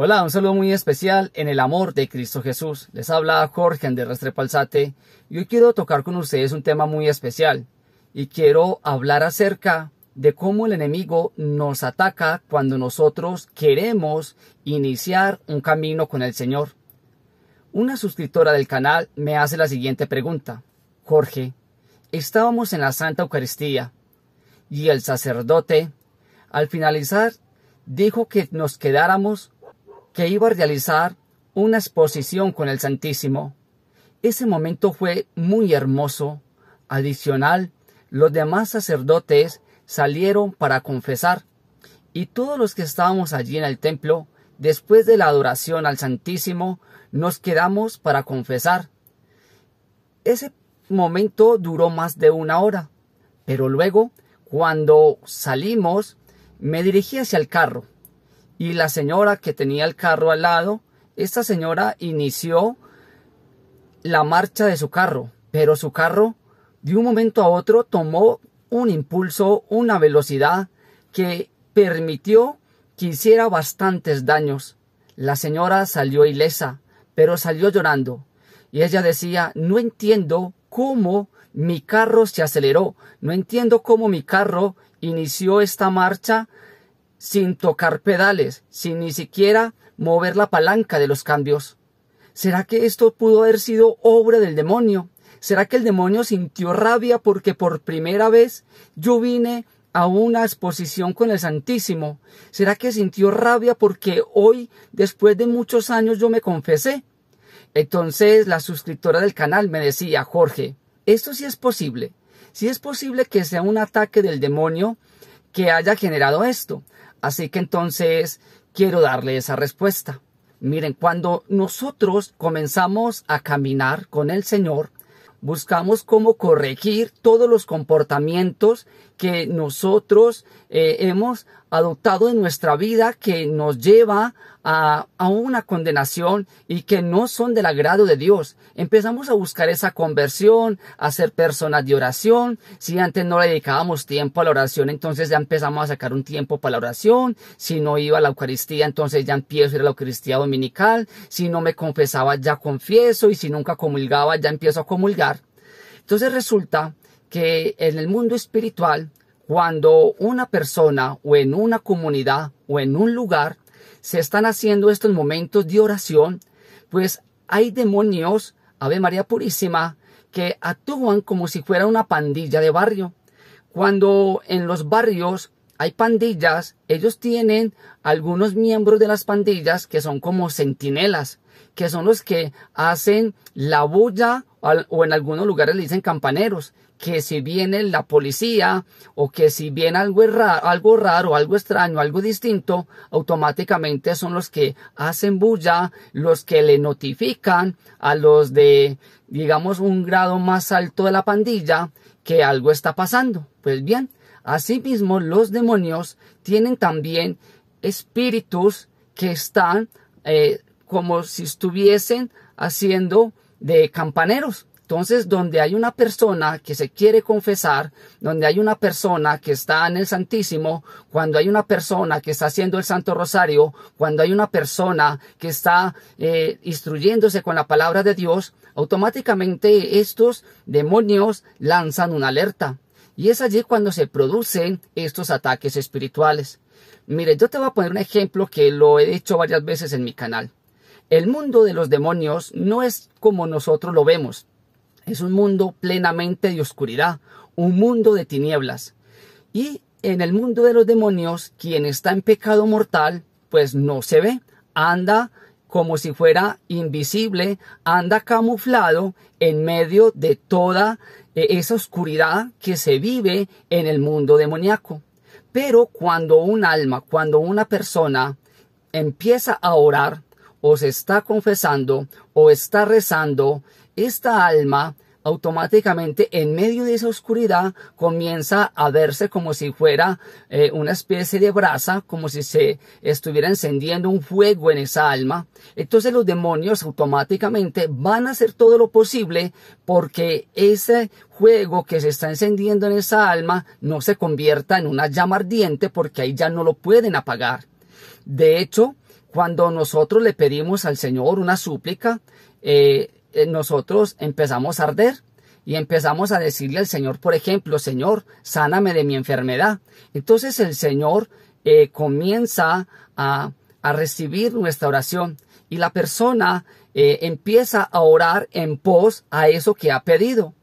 Hola, un saludo muy especial en el amor de Cristo Jesús. Les habla Jorge Andrés Restrepo y hoy quiero tocar con ustedes un tema muy especial y quiero hablar acerca de cómo el enemigo nos ataca cuando nosotros queremos iniciar un camino con el Señor. Una suscriptora del canal me hace la siguiente pregunta. Jorge, estábamos en la Santa Eucaristía y el sacerdote, al finalizar, dijo que nos quedáramos que iba a realizar una exposición con el Santísimo. Ese momento fue muy hermoso. Adicional, los demás sacerdotes salieron para confesar y todos los que estábamos allí en el templo, después de la adoración al Santísimo, nos quedamos para confesar. Ese momento duró más de una hora, pero luego, cuando salimos, me dirigí hacia el carro y la señora que tenía el carro al lado, esta señora inició la marcha de su carro, pero su carro de un momento a otro tomó un impulso, una velocidad que permitió que hiciera bastantes daños. La señora salió ilesa, pero salió llorando. Y ella decía, no entiendo cómo mi carro se aceleró, no entiendo cómo mi carro inició esta marcha sin tocar pedales, sin ni siquiera mover la palanca de los cambios. ¿Será que esto pudo haber sido obra del demonio? ¿Será que el demonio sintió rabia porque por primera vez yo vine a una exposición con el Santísimo? ¿Será que sintió rabia porque hoy, después de muchos años, yo me confesé? Entonces la suscriptora del canal me decía, Jorge, esto sí es posible. Sí es posible que sea un ataque del demonio que haya generado esto. Así que entonces quiero darle esa respuesta. Miren, cuando nosotros comenzamos a caminar con el Señor, buscamos cómo corregir todos los comportamientos que nosotros eh, hemos adoptado en nuestra vida que nos lleva a, una condenación y que no son del agrado de Dios. Empezamos a buscar esa conversión, a ser personas de oración. Si antes no le dedicábamos tiempo a la oración, entonces ya empezamos a sacar un tiempo para la oración. Si no iba a la Eucaristía, entonces ya empiezo a ir a la Eucaristía dominical. Si no me confesaba, ya confieso. Y si nunca comulgaba, ya empiezo a comulgar. Entonces resulta que en el mundo espiritual cuando una persona o en una comunidad o en un lugar se están haciendo estos momentos de oración, pues hay demonios, Ave María Purísima, que actúan como si fuera una pandilla de barrio. Cuando en los barrios hay pandillas, ellos tienen algunos miembros de las pandillas que son como centinelas, que son los que hacen la bulla o en algunos lugares le dicen campaneros, que si viene la policía o que si viene algo raro, algo raro, algo extraño, algo distinto, automáticamente son los que hacen bulla, los que le notifican a los de, digamos, un grado más alto de la pandilla que algo está pasando. Pues bien, asimismo los demonios tienen también espíritus que están eh, como si estuviesen haciendo de campaneros entonces, donde hay una persona que se quiere confesar, donde hay una persona que está en el Santísimo, cuando hay una persona que está haciendo el Santo Rosario, cuando hay una persona que está eh, instruyéndose con la palabra de Dios, automáticamente estos demonios lanzan una alerta. Y es allí cuando se producen estos ataques espirituales. Mire, yo te voy a poner un ejemplo que lo he hecho varias veces en mi canal. El mundo de los demonios no es como nosotros lo vemos. Es un mundo plenamente de oscuridad, un mundo de tinieblas. Y en el mundo de los demonios, quien está en pecado mortal, pues no se ve, anda como si fuera invisible, anda camuflado en medio de toda eh, esa oscuridad que se vive en el mundo demoníaco. Pero cuando un alma, cuando una persona empieza a orar, o se está confesando, o está rezando, esta alma automáticamente en medio de esa oscuridad comienza a verse como si fuera eh, una especie de brasa, como si se estuviera encendiendo un fuego en esa alma. Entonces los demonios automáticamente van a hacer todo lo posible porque ese fuego que se está encendiendo en esa alma no se convierta en una llama ardiente porque ahí ya no lo pueden apagar. De hecho, cuando nosotros le pedimos al Señor una súplica, eh, eh, nosotros empezamos a arder y empezamos a decirle al Señor, por ejemplo, Señor, sáname de mi enfermedad. Entonces el Señor eh, comienza a, a, recibir nuestra oración y la persona eh, empieza a orar en pos a eso que ha pedido.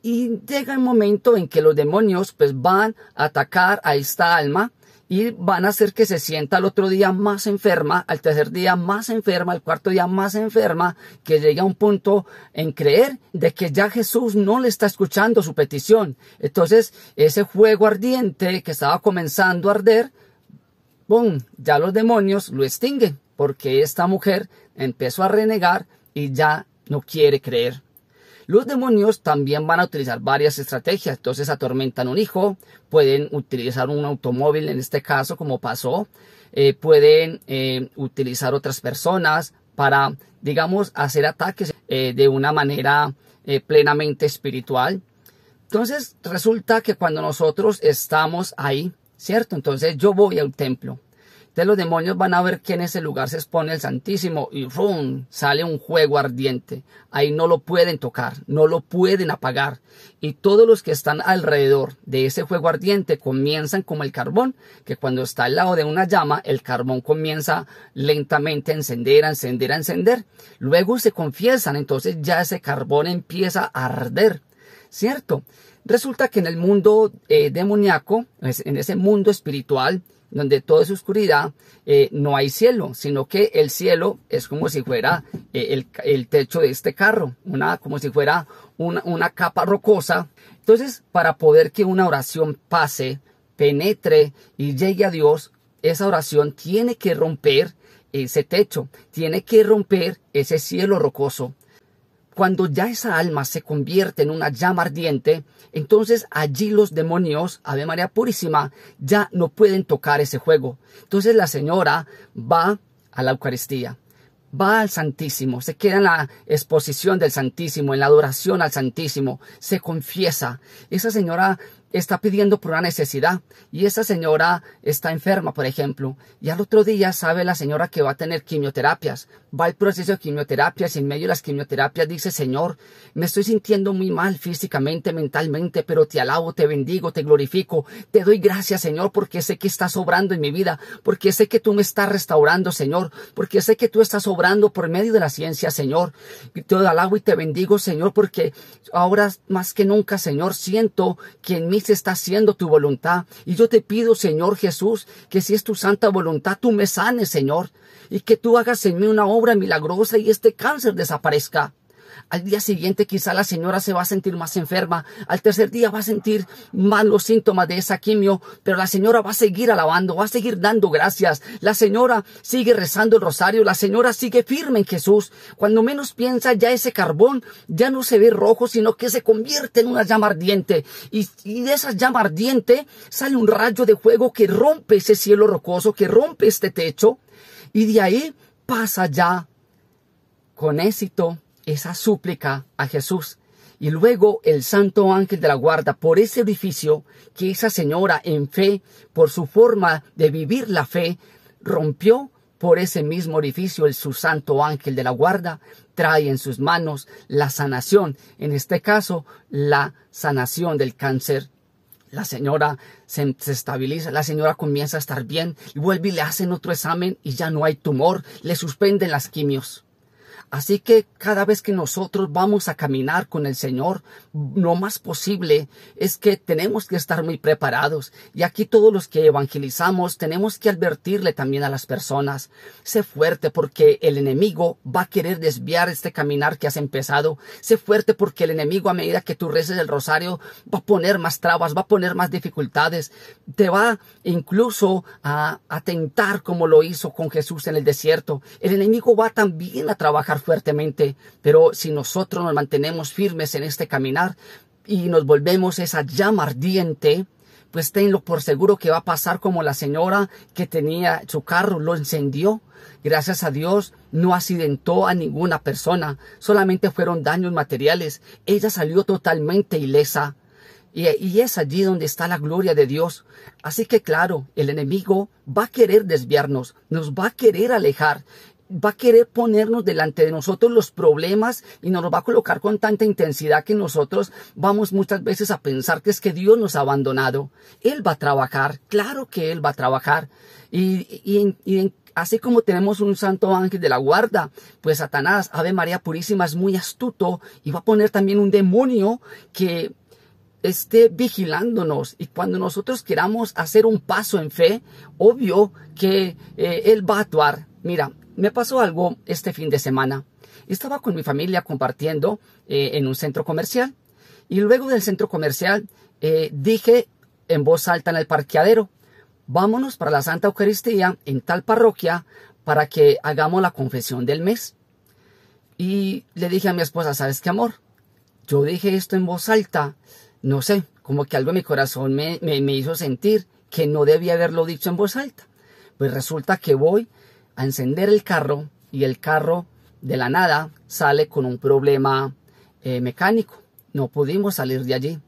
Y llega el momento en que los demonios pues van a atacar a esta alma y van a hacer que se sienta al otro día más enferma, al tercer día más enferma, al cuarto día más enferma, que llegue a un punto en creer de que ya Jesús no le está escuchando su petición. Entonces, ese fuego ardiente que estaba comenzando a arder, ¡bum! Ya los demonios lo extinguen, porque esta mujer empezó a renegar y ya no quiere creer. Los demonios también van a utilizar varias estrategias. Entonces atormentan un hijo, pueden utilizar un automóvil en este caso como pasó, eh, pueden eh, utilizar otras personas para, digamos, hacer ataques eh, de una manera plenamente espiritual. Entonces resulta que cuando nosotros estamos ahí, ¿cierto? Entonces yo voy al templo, entonces los demonios van a ver que en ese lugar se expone el Santísimo y ¡rum! sale un juego ardiente. Ahí no lo pueden tocar, no lo pueden apagar. Y todos los que están alrededor de ese juego ardiente comienzan como el carbón, que cuando está al lado de una llama, el carbón comienza lentamente a encender, a encender, a encender. Luego se confiesan, entonces ya ese carbón empieza a arder. ¿Cierto? Resulta que en el mundo eh, demoníaco, en ese mundo espiritual, donde todo es oscuridad, eh, no hay cielo, sino que el cielo es como si fuera eh, el, techo de este carro, una, como si fuera una capa rocosa. Entonces, para poder que una oración pase, penetre y llegue a Dios, esa oración tiene que romper ese techo, tiene que romper ese cielo rocoso, cuando ya esa alma se convierte en una llama ardiente, entonces allí los demonios, Ave María Purísima, ya no pueden tocar ese juego. Entonces la señora va a la Eucaristía, va al Santísimo, se queda en la exposición del Santísimo, en la adoración al Santísimo, se confiesa. Esa señora está pidiendo por una necesidad y esa señora está enferma, por ejemplo, y al otro día sabe la señora que va a tener quimioterapias, va al proceso de quimioterapias y en medio de las quimioterapias dice, Señor, me estoy sintiendo muy mal físicamente, mentalmente, pero te alabo, te bendigo, te glorifico, te doy gracias, Señor, porque sé que estás obrando en mi vida, porque sé que tú me estás restaurando, Señor, porque sé que tú estás obrando por medio de la ciencia, Señor. y Te alabo y te bendigo, Señor, porque ahora más que nunca, Señor, siento que en mi está haciendo tu voluntad. Y yo te pido, Señor Jesús, que si es tu santa voluntad, tú me sanes, Señor, y que tú hagas en mí una obra milagrosa y este cáncer desaparezca. Al día siguiente quizá la señora se va a sentir más enferma. Al tercer día va a sentir más los síntomas de esa quimio, pero la señora va a seguir alabando, va a seguir dando gracias. La señora sigue rezando el rosario, la señora sigue firme en Jesús. Cuando menos piensa ya ese carbón ya no se ve rojo, sino que se convierte en una llama ardiente. Y, y de esa llama ardiente sale un rayo de fuego que rompe ese cielo rocoso, que rompe este techo. Y de ahí pasa ya con éxito esa súplica a Jesús y luego el santo ángel de la guarda por ese orificio que esa señora en fe, por su forma de vivir la fe, rompió por ese mismo orificio el su santo ángel de la guarda trae en sus manos la sanación, en este caso la sanación del cáncer la señora se, estabiliza, la señora comienza a estar bien, y vuelve y le hacen otro examen y ya no hay tumor, le suspenden las quimios. Así que cada vez que nosotros vamos a caminar con el Señor, lo más posible es que tenemos que estar muy preparados. Y aquí todos los que evangelizamos tenemos que advertirle también a las personas, sé fuerte porque el enemigo va a querer desviar este caminar que has empezado. Sé fuerte porque el enemigo a medida que tú reces el rosario va a poner más trabas, va a poner más dificultades. Te va incluso a atentar como lo hizo con Jesús en el desierto. El enemigo va también a trabajar fuertemente, pero si nosotros nos mantenemos firmes en este caminar y nos volvemos esa llama ardiente, pues tenlo por seguro que va a pasar como la señora que tenía su carro, lo encendió. Gracias a Dios no accidentó a ninguna persona, solamente fueron daños materiales. Ella salió totalmente ilesa. Y, es allí donde está la gloria de Dios. Así que claro, el enemigo va a querer desviarnos, nos va a querer alejar va a querer ponernos delante de nosotros los problemas y nos los va a colocar con tanta intensidad que nosotros vamos muchas veces a pensar que es que Dios nos ha abandonado. Él va a trabajar, claro que Él va a trabajar. Y, así como tenemos un santo ángel de la guarda, pues Satanás, Ave María Purísima, es muy astuto y va a poner también un demonio que esté vigilándonos y cuando nosotros queramos hacer un paso en fe, obvio que eh, Él va a actuar. Mira, me pasó algo este fin de semana. Estaba con mi familia compartiendo eh, en un centro comercial y luego del centro comercial eh, dije en voz alta en el parqueadero, vámonos para la Santa Eucaristía en tal parroquia para que hagamos la confesión del mes. Y le dije a mi esposa, ¿sabes qué, amor? Yo dije esto en voz alta, no sé, como que algo en mi corazón me, me hizo sentir que no debía haberlo dicho en voz alta. Pues resulta que voy a encender el carro y el carro de la nada sale con un problema eh, mecánico. No pudimos salir de allí.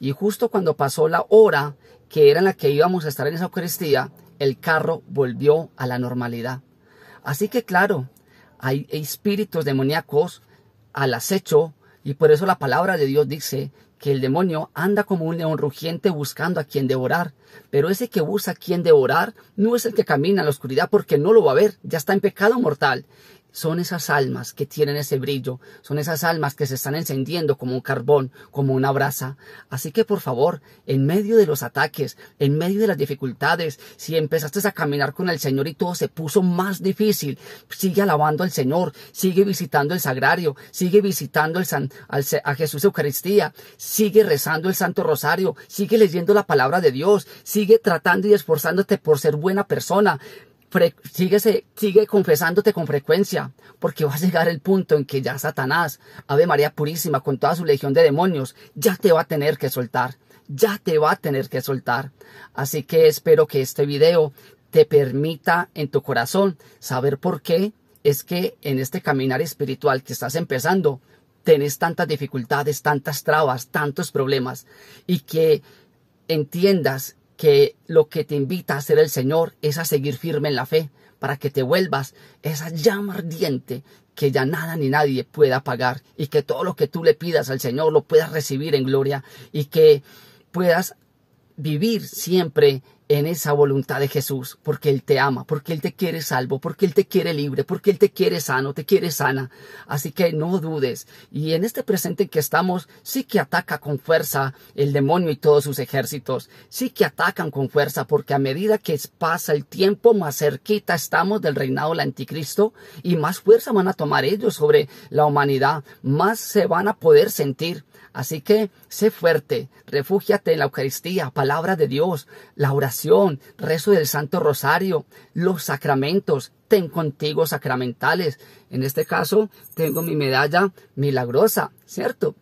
Y justo cuando pasó la hora que era en la que íbamos a estar en esa Eucaristía, el carro volvió a la normalidad. Así que claro, hay espíritus demoníacos al acecho y por eso la palabra de Dios dice que el demonio anda como un león rugiente buscando a quien devorar. Pero ese que busca a quien devorar no es el que camina en la oscuridad porque no lo va a ver, ya está en pecado mortal son esas almas que tienen ese brillo, son esas almas que se están encendiendo como un carbón, como una brasa. Así que por favor, en medio de los ataques, en medio de las dificultades, si empezaste a caminar con el Señor y todo se puso más difícil, sigue alabando al Señor, sigue visitando el sagrario, sigue visitando a Jesús Eucaristía, sigue rezando el Santo Rosario, sigue leyendo la palabra de Dios, sigue tratando y esforzándote por ser buena persona sigue confesándote con frecuencia, porque va a llegar el punto en que ya Satanás, Ave María Purísima, con toda su legión de demonios, ya te va a tener que soltar, ya te va a tener que soltar. Así que espero que este video te permita en tu corazón saber por qué es que en este caminar espiritual que estás empezando, tenés tantas dificultades, tantas trabas, tantos problemas, y que entiendas que lo que te invita a hacer el Señor es a seguir firme en la fe, para que te vuelvas esa llama ardiente que ya nada ni nadie pueda apagar y que todo lo que tú le pidas al Señor lo puedas recibir en gloria y que puedas vivir siempre en esa voluntad de Jesús, porque Él te ama, porque Él te quiere salvo, porque Él te quiere libre, porque Él te quiere sano, te quiere sana. Así que no dudes. Y en este presente en que estamos, sí que ataca con fuerza el demonio y todos sus ejércitos, sí que atacan con fuerza, porque a medida que pasa el tiempo, más cerquita estamos del reinado del anticristo y más fuerza van a tomar ellos sobre la humanidad, más se van a poder sentir Así que sé fuerte, refúgiate en la Eucaristía, palabra de Dios, la oración, rezo del Santo Rosario, los sacramentos, ten contigo sacramentales. En este caso, tengo mi medalla milagrosa, ¿cierto?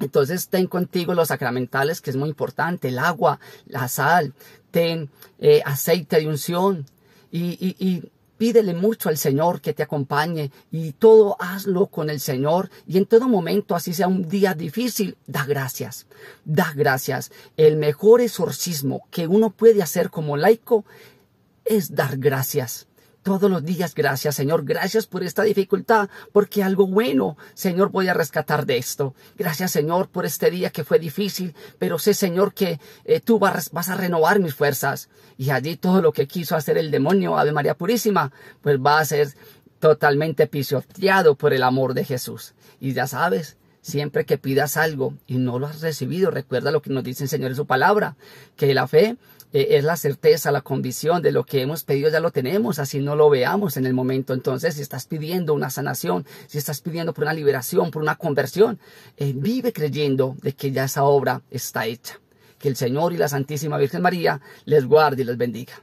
Entonces, ten contigo los sacramentales, que es muy importante, el agua, la sal, ten eh, aceite de unción y, y, y Pídele mucho al Señor que te acompañe y todo hazlo con el Señor y en todo momento, así sea un día difícil, da gracias, da gracias. El mejor exorcismo que uno puede hacer como laico es dar gracias todos los días. Gracias, Señor. Gracias por esta dificultad, porque algo bueno, Señor, voy a rescatar de esto. Gracias, Señor, por este día que fue difícil, pero sé, Señor, que eh, tú vas, vas, a renovar mis fuerzas. Y allí todo lo que quiso hacer el demonio, Ave María Purísima, pues va a ser totalmente pisoteado por el amor de Jesús. Y ya sabes, siempre que pidas algo y no lo has recibido, recuerda lo que nos dice el Señor en su palabra, que la fe eh, es la certeza, la convicción de lo que hemos pedido ya lo tenemos, así no lo veamos en el momento. Entonces, si estás pidiendo una sanación, si estás pidiendo por una liberación, por una conversión, eh, vive creyendo de que ya esa obra está hecha. Que el Señor y la Santísima Virgen María les guarde y les bendiga.